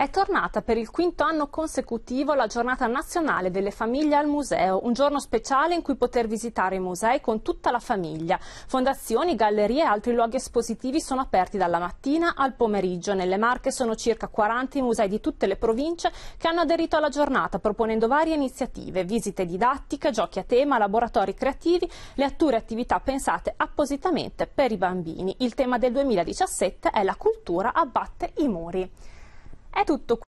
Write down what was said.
È tornata per il quinto anno consecutivo la giornata nazionale delle famiglie al museo, un giorno speciale in cui poter visitare i musei con tutta la famiglia. Fondazioni, gallerie e altri luoghi espositivi sono aperti dalla mattina al pomeriggio. Nelle Marche sono circa 40 i musei di tutte le province che hanno aderito alla giornata proponendo varie iniziative, visite didattiche, giochi a tema, laboratori creativi, letture e attività pensate appositamente per i bambini. Il tema del 2017 è la cultura abbatte i muri. e tudtuk